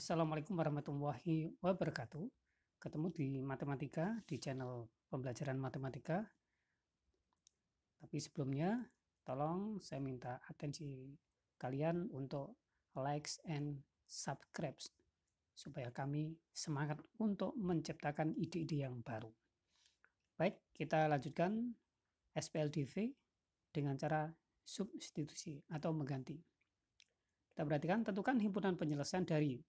Assalamualaikum warahmatullahi wabarakatuh. Ketemu di matematika di channel pembelajaran matematika. Tapi sebelumnya, tolong saya minta atensi kalian untuk likes and subscribe supaya kami semangat untuk menciptakan ide-ide yang baru. Baik, kita lanjutkan SPLDV dengan cara substitusi atau mengganti. Kita perhatikan tentukan himpunan penyelesaian dari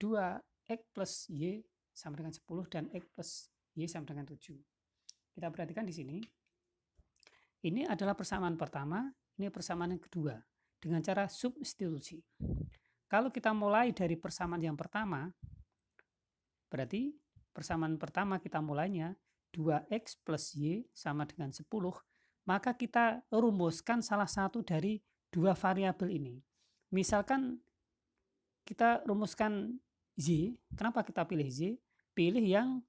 2 X plus Y sama dengan 10 dan X plus Y sama dengan 7. Kita perhatikan di sini. Ini adalah persamaan pertama, ini persamaan yang kedua dengan cara substitusi. Kalau kita mulai dari persamaan yang pertama, berarti persamaan pertama kita mulainya 2x plus y sama dengan 10, maka kita rumuskan salah satu dari dua variabel ini. Misalkan kita rumuskan Z. Kenapa kita pilih Z? Pilih yang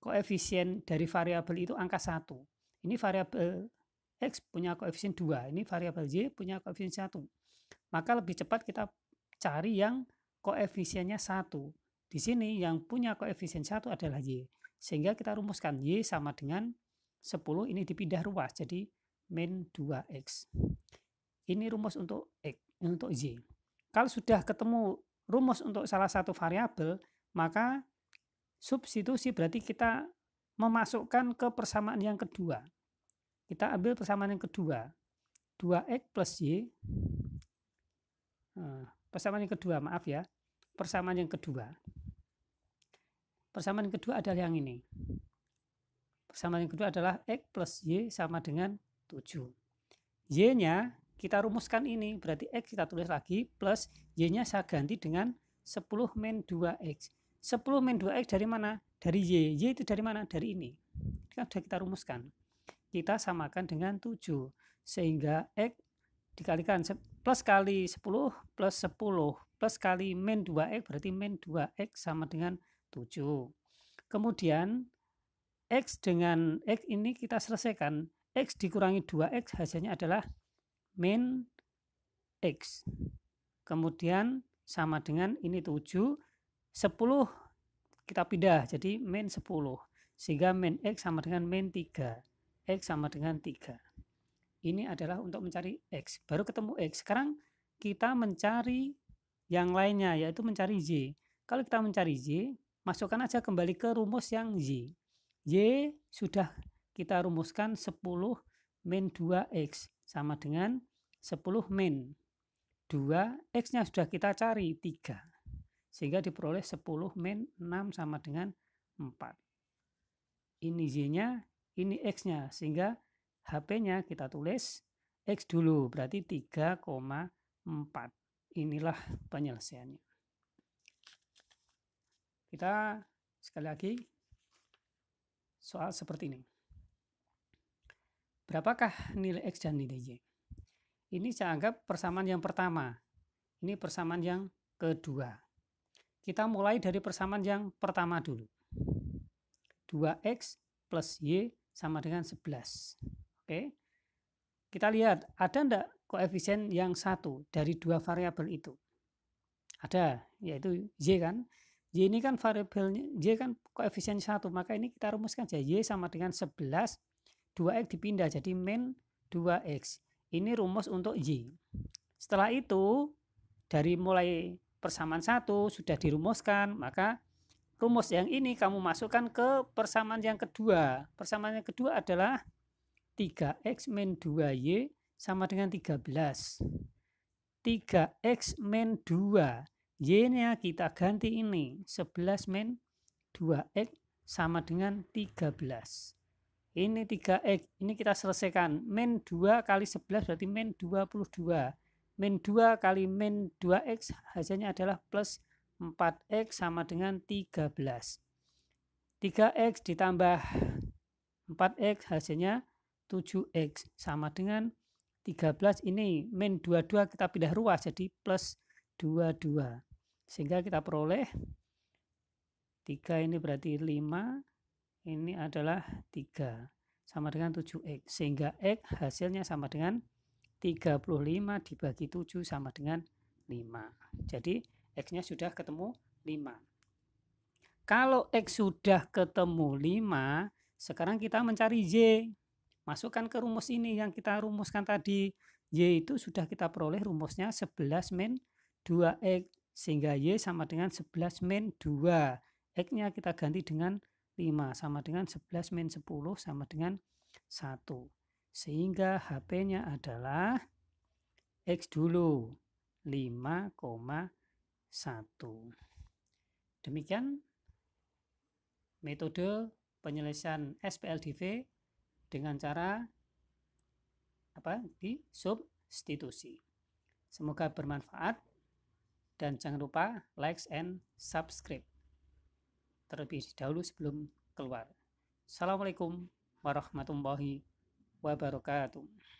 koefisien dari variabel itu angka 1. Ini variabel X punya koefisien 2, ini variabel Y punya koefisien 1. Maka lebih cepat kita cari yang koefisiennya 1. Di sini yang punya koefisien 1 adalah Y. Sehingga kita rumuskan Y sama dengan 10 ini dipindah ruas jadi min 2X. Ini rumus untuk X, untuk Y. Kalau sudah ketemu rumus untuk salah satu variabel, maka substitusi berarti kita memasukkan ke persamaan yang kedua. Kita ambil persamaan yang kedua. 2x plus y. Nah, persamaan yang kedua, maaf ya. Persamaan yang kedua. Persamaan yang kedua adalah yang ini. Persamaan yang kedua adalah x plus y sama dengan 7. Y-nya kita rumuskan ini, berarti X kita tulis lagi, plus Y-nya saya ganti dengan 10 min 2X. 10 min 2X dari mana? Dari Y. Y itu dari mana? Dari ini. kan sudah kita rumuskan. Kita samakan dengan 7. Sehingga X dikalikan plus kali 10 plus 10 plus kali min 2X berarti min 2X sama dengan 7. Kemudian X dengan X ini kita selesaikan. X dikurangi 2X hasilnya adalah min X. Kemudian sama dengan ini 7, 10 kita pindah jadi min 10. Sehingga min X sama dengan min 3. X sama dengan 3. Ini adalah untuk mencari X. Baru ketemu X. Sekarang kita mencari yang lainnya yaitu mencari Y. Kalau kita mencari Y, masukkan aja kembali ke rumus yang Y. Y sudah kita rumuskan 10 min 2x sama dengan 10 min 2 x-nya sudah kita cari 3 sehingga diperoleh 10 min 6 sama dengan 4 ini y-nya ini x-nya sehingga HP-nya kita tulis x dulu berarti 3,4 inilah penyelesaiannya kita sekali lagi soal seperti ini Berapakah nilai X dan nilai Y? Ini saya anggap persamaan yang pertama. Ini persamaan yang kedua. Kita mulai dari persamaan yang pertama dulu. 2X plus Y sama dengan 11. Oke. Kita lihat, ada enggak koefisien yang satu dari dua variabel itu? Ada, yaitu Y kan. Y ini kan variabelnya, Y kan koefisien satu, maka ini kita rumuskan saja Y sama dengan 11 2x dipindah jadi min 2x. Ini rumus untuk y. Setelah itu dari mulai persamaan satu sudah dirumuskan, maka rumus yang ini kamu masukkan ke persamaan yang kedua. Persamaan yang kedua adalah 3x min 2y sama dengan 13. 3x min 2. Y-nya kita ganti ini. 11 min 2x sama dengan 13 ini 3X ini kita selesaikan min 2 kali 11 berarti min 22 min 2 kali min 2X hasilnya adalah plus 4X sama dengan 13 3X ditambah 4X hasilnya 7X sama dengan 13 ini min 22 kita pindah ruas jadi plus 22 sehingga kita peroleh 3 ini berarti 5 ini adalah 3 sama dengan 7x sehingga x hasilnya sama dengan 35 dibagi 7 sama dengan 5 jadi x-nya sudah ketemu 5 kalau x sudah ketemu 5 sekarang kita mencari y masukkan ke rumus ini yang kita rumuskan tadi y itu sudah kita peroleh rumusnya 11 min 2x sehingga y sama dengan 11 min 2 x-nya kita ganti dengan 5 sama dengan 11 min 10 sama dengan 1. Sehingga HP-nya adalah X dulu 5,1. Demikian metode penyelesaian SPLDV dengan cara apa di substitusi. Semoga bermanfaat dan jangan lupa like and subscribe terlebih dahulu sebelum keluar. Assalamualaikum warahmatullahi wabarakatuh.